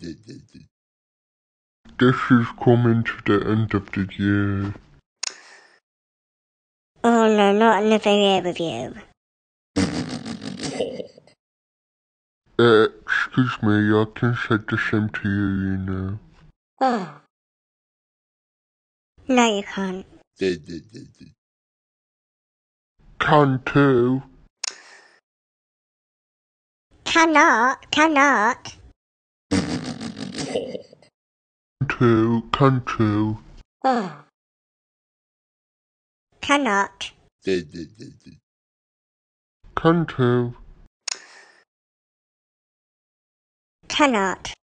This is coming to the end of the year. Oh no, not another year with you. Uh, excuse me, I can say the same to you, you know. Oh. No, you can't. Can too. Cannot, cannot to, can to. Oh. Cannot. Can not Cannot.